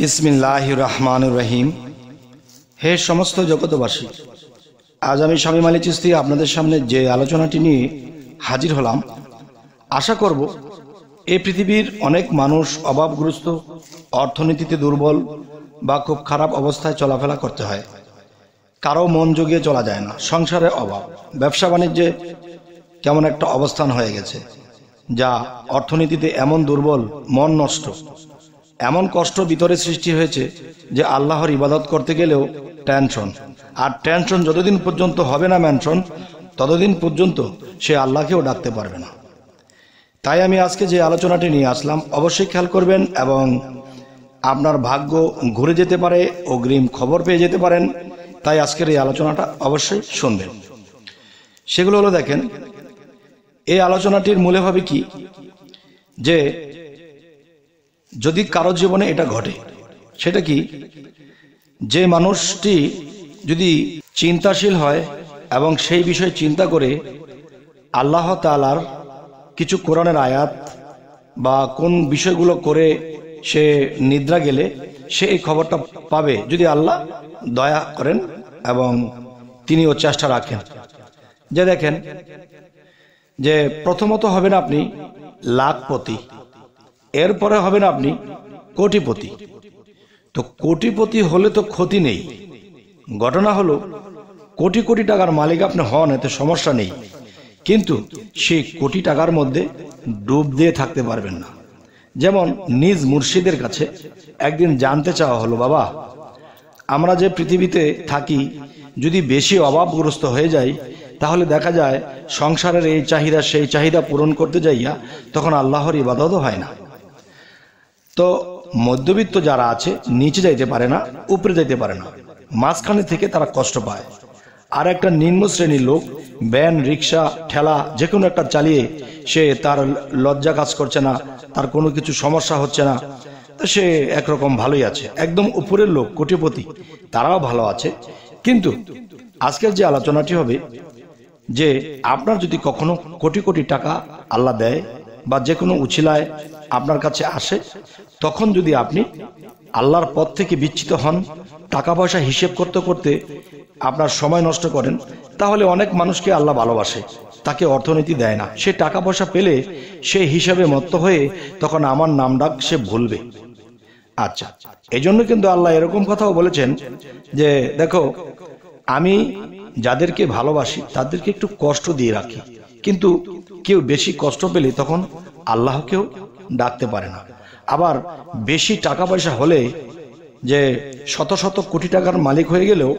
বিসমিল্লাহ রহমান রহিম হে সমস্ত জগতবাসী আজ আমি স্বামী মালি চিস্তি আপনাদের সামনে যে আলোচনাটি নিয়ে হাজির হলাম আশা করব এই পৃথিবীর অনেক মানুষ অভাবগ্রস্ত অর্থনীতিতে দুর্বল বা খুব খারাপ অবস্থায় চলাফেরা করতে হয় কারো মন জুগিয়ে চলা যায় না সংসারে অভাব ব্যবসা বাণিজ্যে কেমন একটা অবস্থান হয়ে গেছে যা অর্থনীতিতে এমন দুর্বল মন নষ্ট এমন কষ্ট ভিতরে সৃষ্টি হয়েছে যে আল্লাহর ইবাদত করতে গেলেও টেনশন আর টেনশন যতদিন পর্যন্ত হবে না ম্যানশন ততদিন পর্যন্ত সে আল্লাহকেও ডাকতে পারবে না তাই আমি আজকে যে আলোচনাটি নিয়ে আসলাম অবশ্যই খেয়াল করবেন এবং আপনার ভাগ্য ঘুরে যেতে পারে অগ্রিম খবর পেয়ে যেতে পারেন তাই আজকের এই আলোচনাটা অবশ্যই শুনবেন সেগুলো হলো দেখেন এই আলোচনাটির মূলে হবে কি যে যদি কারো জীবনে এটা ঘটে সেটা কি যে মানুষটি যদি চিন্তাশীল হয় এবং সেই বিষয়ে চিন্তা করে আল্লাহ তালার কিছু কোরআনের আয়াত বা কোন বিষয়গুলো করে সে নিদ্রা গেলে সে এই খবরটা পাবে যদি আল্লাহ দয়া করেন এবং তিনি ও চেষ্টা রাখেন যে দেখেন যে প্রথমত হবেন আপনি লাখপতি এরপরে হবেন আপনি কোটিপতি তো কোটিপতি হলে তো ক্ষতি নেই ঘটনা হলো কোটি কোটি টাকার মালিক আপনি হন এতে সমস্যা নেই কিন্তু সেই কোটি টাকার মধ্যে ডুব দিয়ে থাকতে পারবেন না যেমন নিজ মুর্শিদের কাছে একদিন জানতে চাওয়া হলো বাবা আমরা যে পৃথিবীতে থাকি যদি বেশি অভাবগ্রস্ত হয়ে যাই তাহলে দেখা যায় সংসারের এই চাহিদা সেই চাহিদা পূরণ করতে যাইয়া তখন আল্লাহর ইবাদতও হয় না তো মধ্যবিত্ত যারা আছে নিচে যাইতে পারে না উপরে যাইতে পারে না মাঝখানে থেকে তারা কষ্ট পায় আর একটা নিম্ন শ্রেণীর লোক ভ্যান রিক্সা ঠেলা যে কোনো একটা চালিয়ে সে তার লজ্জা কাজ করছে না তার কোনো কিছু সমস্যা হচ্ছে না তো সে একরকম ভালোই আছে একদম উপরের লোক কোটিপতি তারাও ভালো আছে কিন্তু আজকের যে আলোচনাটি হবে যে আপনার যদি কখনো কোটি কোটি টাকা আল্লাহ দেয় বা যে কোনো উছিলায় আপনার কাছে আসে তখন যদি আপনি আল্লাহর পথ থেকে বিচ্ছিত হন টাকা পয়সা হিসেব করতে করতে আপনার সময় নষ্ট করেন তাহলে অনেক মানুষকে আল্লাহ ভালোবাসে তাকে অর্থনীতি দেয় না সে টাকা পয়সা পেলে সে হিসাবে মত্ত হয়ে তখন আমার নাম ডাক সে ভুলবে আচ্ছা এই জন্য কিন্তু আল্লাহ এরকম কথাও বলেছেন যে দেখো আমি যাদেরকে ভালোবাসি তাদেরকে একটু কষ্ট দিয়ে রাখি কিন্তু কেউ বেশি কষ্ট পেলে তখন আল্লাহকেও ডাকতে পারে না আবার বেশি টাকা পয়সা হলে যে শত শত কোটি টাকার মালিক হয়ে গেলেও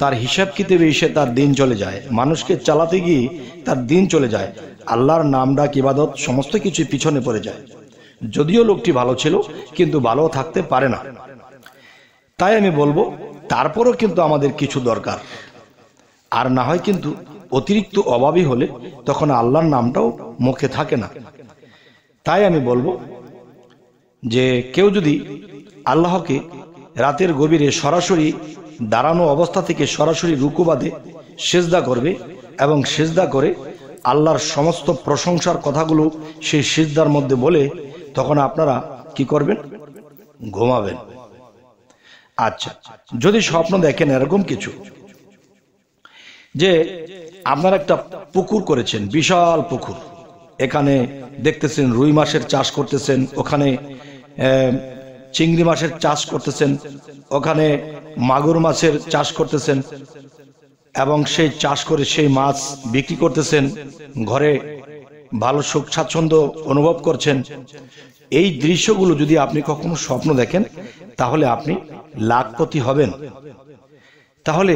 তার হিসাব কিতেবে এসে তার দিন চলে যায় মানুষকে চালাতে গিয়ে তার দিন চলে যায় আল্লাহর নাম ডাক ইবাদত সমস্ত কিছু পিছনে পড়ে যায় যদিও লোকটি ভালো ছিল কিন্তু ভালো থাকতে পারে না তাই আমি বলবো তারপরও কিন্তু আমাদের কিছু দরকার আর না হয় কিন্তু অতিরিক্ত অভাবই হলে তখন আল্লাহর নামটাও মুখে থাকে না তাই আমি বলবো যে কেউ যদি আল্লাহকে রাতের গভীরে সরাসরি দাঁড়ানো অবস্থা থেকে সরাসরি রুকুবাদে সেজদা করবে এবং সেজদা করে আল্লাহর সমস্ত প্রশংসার কথাগুলো সেই সেজদার মধ্যে বলে তখন আপনারা কি করবেন ঘুমাবেন আচ্ছা যদি স্বপ্ন দেখেন এরকম কিছু যে আপনার একটা পুকুর করেছেন বিশাল পুকুর এখানে দেখতেছেন রুই মাসের চাষ করতেছেন ওখানে চিংড়ি মাছের চাষ করতেছেন ওখানে মাগুর মাছের চাষ করতেছেন এবং সেই চাষ করে সেই মাছ বিক্রি করতেছেন ঘরে ভালো সুখ স্বাচ্ছন্দ্য অনুভব করছেন এই দৃশ্যগুলো যদি আপনি কখনো স্বপ্ন দেখেন তাহলে আপনি লাখপতি হবেন তাহলে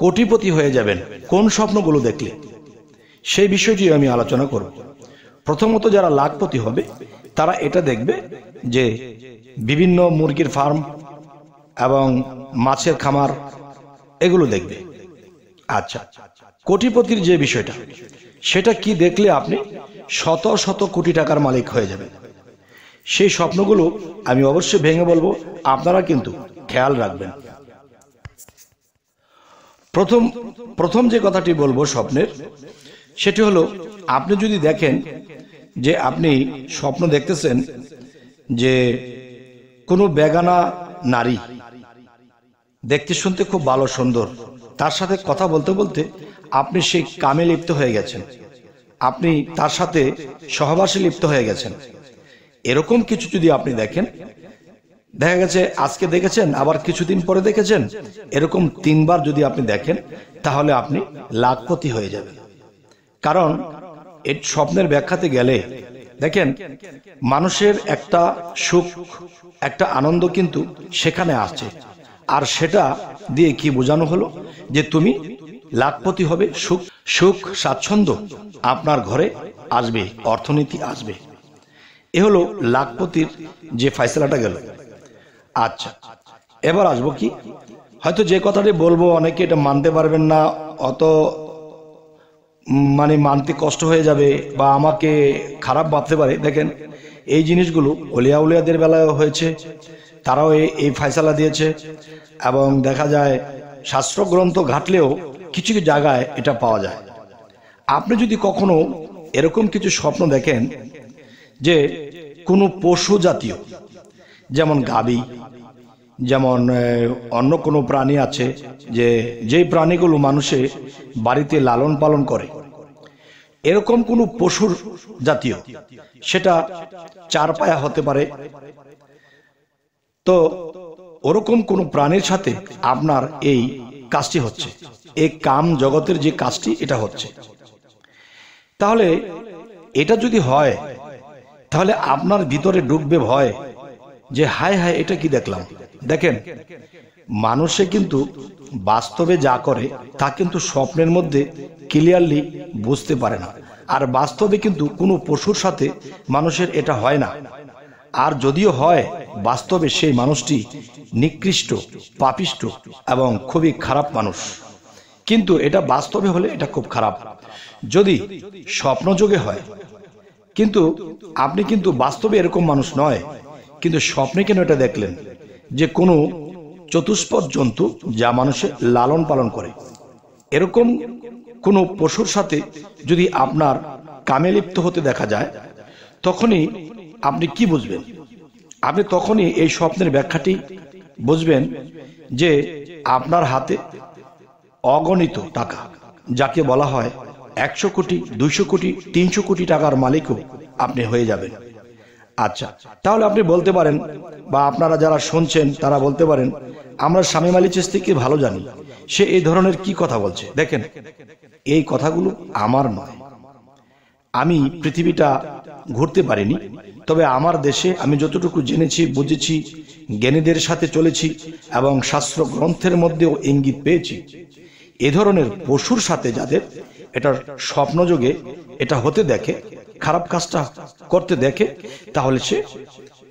কোটিপতি হয়ে যাবেন কোন স্বপ্নগুলো দেখলে সেই বিষয়টি আমি আলোচনা করব প্রথমত যারা লাখপতি হবে তারা এটা দেখবে যে বিভিন্ন মুরগির ফার্ম এবং মাছের খামার এগুলো দেখবে আচ্ছা কোটিপতির যে বিষয়টা সেটা কি দেখলে আপনি শত শত কোটি টাকার মালিক হয়ে যাবেন সেই স্বপ্নগুলো আমি অবশ্যই ভেঙে বলবো আপনারা কিন্তু খেয়াল রাখবেন প্রথম প্রথম যে কথাটি বলবো স্বপ্নের সেটি হলো আপনি যদি দেখেন যে আপনি স্বপ্ন দেখতেছেন যে কোনো বেগানা নারী দেখতে শুনতে খুব ভালো সুন্দর তার সাথে কথা বলতে বলতে আপনি সেই কামে লিপ্ত হয়ে গেছেন আপনি তার সাথে সহবাসে লিপ্ত হয়ে গেছেন এরকম কিছু যদি আপনি দেখেন দেখা গেছে আজকে দেখেছেন আবার কিছুদিন পরে দেখেছেন এরকম তিনবার যদি আপনি দেখেন তাহলে আপনি লাখপতি হয়ে যাবেন কারণ এর স্বপ্নের ব্যাখ্যাতে গেলে দেখেন মানুষের একটা সুখ একটা আনন্দ কিন্তু সেখানে আছে আর সেটা দিয়ে কি বোঝানো হলো যে তুমি লাখপতি হবে সুখ সুখ স্বাচ্ছন্দ্য আপনার ঘরে আসবে অর্থনীতি আসবে এ হলো লাখপতির যে ফাইসলাটা গেল আচ্ছা এবার আসবো কি হয়তো যে কথাটি বলবো অনেকে এটা মানতে পারবেন না অত মানে মানতে কষ্ট হয়ে যাবে বা আমাকে খারাপ ভাবতে পারে দেখেন এই জিনিসগুলো অলিয়া উলিয়াদের বেলায় হয়েছে তারাও এই ফয়সালা দিয়েছে এবং দেখা যায় শাস্ত্রগ্রন্থ ঘাটলেও কিছু কিছু জায়গায় এটা পাওয়া যায় আপনি যদি কখনো এরকম কিছু স্বপ্ন দেখেন যে কোনো পশু জাতীয় যেমন গাবি যেমন অন্য কোনো প্রাণী আছে যে যেই প্রাণীগুলো মানুষে বাড়িতে লালন পালন করে এরকম কোনো পশুর জাতীয় সেটা চার পায়া হতে পারে তো ওরকম কোনো প্রাণীর সাথে আপনার এই কাজটি হচ্ছে এই কাম জগতের যে কাজটি এটা হচ্ছে তাহলে এটা যদি হয় তাহলে আপনার ভিতরে ডুববে ভয় যে হায় হায় এটা কি দেখলাম দেখেন মানুষে কিন্তু বাস্তবে যা করে তা কিন্তু স্বপ্নের মধ্যে ক্লিয়ারলি বুঝতে পারে না আর বাস্তবে কিন্তু কোনো পশুর সাথে মানুষের এটা হয় না আর যদিও হয় বাস্তবে সেই মানুষটি নিকৃষ্ট পাপিষ্ট এবং খুবই খারাপ মানুষ কিন্তু এটা বাস্তবে হলে এটা খুব খারাপ যদি স্বপ্নযোগে হয় কিন্তু আপনি কিন্তু বাস্তবে এরকম মানুষ নয় কিন্তু স্বপ্নে কেন এটা দেখলেন যে কোনো চতুষ্পদ জন্তু যা মানুষে লালন পালন করে এরকম কোনো পশুর সাথে যদি আপনার কামে লিপ্ত হতে দেখা যায় তখনই আপনি কি বুঝবেন আপনি তখনই এই স্বপ্নের ব্যাখ্যাটি বুঝবেন যে আপনার হাতে অগণিত টাকা যাকে বলা হয় একশো কোটি দুইশো কোটি তিনশো কোটি টাকার মালিকও আপনি হয়ে যাবেন আচ্ছা তাহলে আপনি বলতে পারেন বা আপনারা যারা শুনছেন তারা বলতে পারেন আমরা স্বামী আলী চিস্তিকে ভালো জানি সে এই ধরনের কি কথা বলছে দেখেন এই কথাগুলো আমার নয় আমি পৃথিবীটা ঘুরতে পারিনি তবে আমার দেশে আমি যতটুকু জেনেছি বুঝেছি জ্ঞানীদের সাথে চলেছি এবং শাস্ত্র গ্রন্থের মধ্যেও ইঙ্গিত পেয়েছি এ ধরনের পশুর সাথে যাদের এটার স্বপ্নযোগে এটা হতে দেখে খারাপ কাজটা করতে দেখে তাহলে সে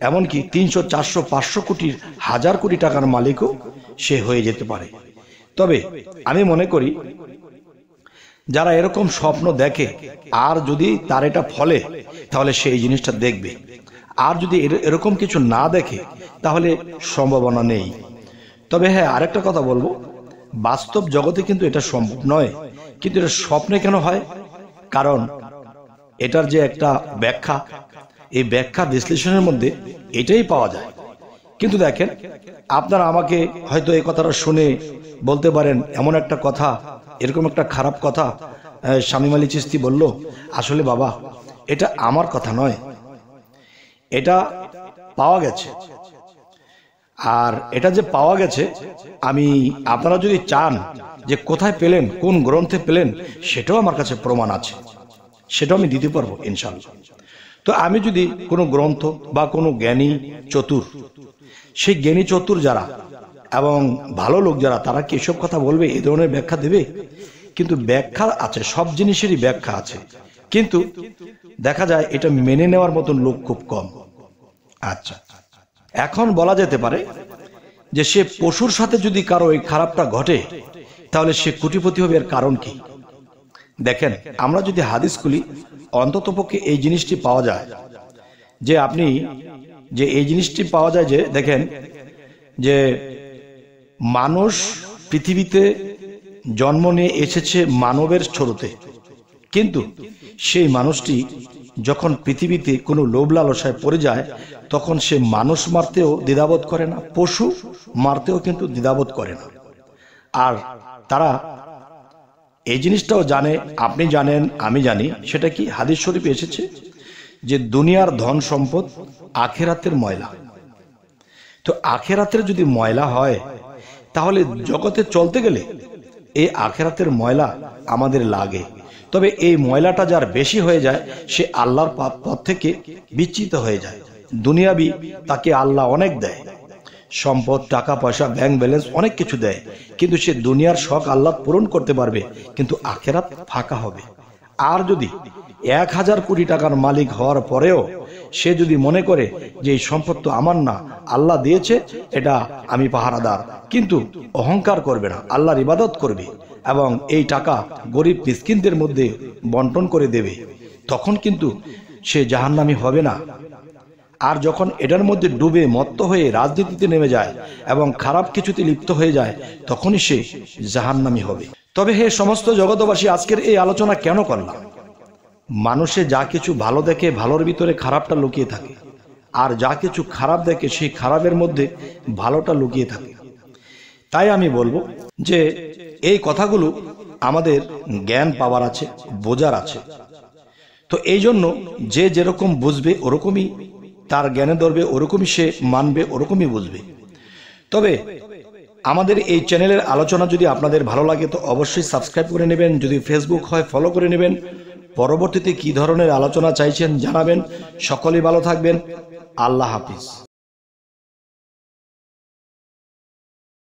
এমনকি তিনশো চারশো পাঁচশো কোটির হাজার কোটি টাকার মালিকও সে হয়ে যেতে পারে তবে আমি মনে করি যারা এরকম স্বপ্ন দেখে আর যদি তার এটা ফলে তাহলে সে এই জিনিসটা দেখবে আর যদি এরকম কিছু না দেখে তাহলে সম্ভাবনা নেই তবে হ্যাঁ আরেকটা কথা বলবো বাস্তব জগতে কিন্তু এটা সম্ভব নয় কিন্তু এটা স্বপ্নে কেন হয় কারণ এটার যে একটা ব্যাখ্যা এই ব্যাখ্যা বিশ্লেষণের মধ্যে এটাই পাওয়া যায় কিন্তু দেখেন আপনারা আমাকে হয়তো এই কথাটা শুনে বলতে পারেন এমন একটা কথা এরকম একটা খারাপ কথা স্বামী মালি চিস্তি বলল আসলে বাবা এটা আমার কথা নয় এটা পাওয়া গেছে আর এটা যে পাওয়া গেছে আমি আপনারা যদি চান যে কোথায় পেলেন কোন গ্রন্থে পেলেন সেটাও আমার কাছে প্রমাণ আছে সেটাও আমি দিতে পারবো ইনশাল্লাহ তো আমি যদি কোনো গ্রন্থ বা কোনো জ্ঞানী চতুর সেই জ্ঞানী চতুর যারা এবং ভালো লোক যারা তারা কি এসব কথা বলবে এ ধরনের ব্যাখ্যা দেবে কিন্তু ব্যাখ্যা আছে সব জিনিসেরই ব্যাখ্যা আছে কিন্তু দেখা যায় এটা মেনে নেওয়ার মতন লোক খুব কম আচ্ছা এখন বলা যেতে পারে যে সে পশুর সাথে যদি কারো এই খারাপটা ঘটে তাহলে সে কুটিপতি হবে এর কারণ কি দেখেন আমরা যদি হাদিস খুলি অন্তত পক্ষে এই জিনিসটি পাওয়া যায় যে আপনি যে এই জিনিসটি পাওয়া যায় যে দেখেন যে মানুষ পৃথিবীতে জন্ম নিয়ে এসেছে মানবের ছোটতে কিন্তু সেই মানুষটি যখন পৃথিবীতে কোনো লোভ লালসায় পড়ে যায় তখন সে মানুষ মারতেও দ্বিধাবোধ করে না পশু মারতেও কিন্তু দ্বিধাবোধ করে না আর তারা এই জিনিসটাও জানে আপনি জানেন আমি জানি সেটা কি হাদিস শরীফ এসেছে যে দুনিয়ার ধন সম্পদ আখেরাতের ময়লা তো আখেরাতের যদি ময়লা হয় তাহলে জগতে চলতে গেলে এই আখেরাতের ময়লা আমাদের লাগে তবে এই ময়লাটা যার বেশি হয়ে যায় সে আল্লাহর পথ থেকে বিচ্যুত হয়ে যায় দুনিয়াবি তাকে আল্লাহ অনেক দেয় সম্পদ টাকা পয়সা ব্যাংক ব্যালেন্স অনেক কিছু দেয় কিন্তু সে দুনিয়ার শখ আল্লাহ পূরণ করতে পারবে কিন্তু আখেরাত ফাঁকা হবে আর যদি এক হাজার কোটি টাকার মালিক হওয়ার পরেও সে যদি মনে করে যে এই সম্পদ তো আমার না আল্লাহ দিয়েছে এটা আমি পাহারাদার কিন্তু অহংকার করবে না আল্লাহর ইবাদত করবে এবং এই টাকা গরিব মিসকিনদের মধ্যে বন্টন করে দেবে তখন কিন্তু সে জাহান্নামি হবে না আর যখন এটার মধ্যে ডুবে মত্ত হয়ে রাজনীতিতে নেমে যায় এবং খারাপ কিছুতে লিপ্ত হয়ে যায় তখনই সে জাহান্নামি হবে তবে হে সমস্ত জগতবাসী আজকের এই আলোচনা কেন করলাম মানুষে যা কিছু ভালো দেখে ভালোর ভিতরে খারাপটা লুকিয়ে থাকে আর যা কিছু খারাপ দেখে সেই খারাপের মধ্যে ভালোটা লুকিয়ে থাকে তাই আমি বলবো যে এই কথাগুলো আমাদের জ্ঞান পাওয়ার আছে বোঝার আছে তো এই জন্য যে যেরকম বুঝবে ওরকমই তার জ্ঞানে ধরবে ওরকমই সে মানবে ওরকমই বুঝবে তবে আমাদের এই চ্যানেলের আলোচনা যদি আপনাদের ভালো লাগে তো অবশ্যই সাবস্ক্রাইব করে নেবেন যদি ফেসবুক হয় ফলো করে নেবেন পরবর্তীতে কি ধরনের আলোচনা চাইছেন জানাবেন সকলেই ভালো থাকবেন আল্লাহ হাফিজ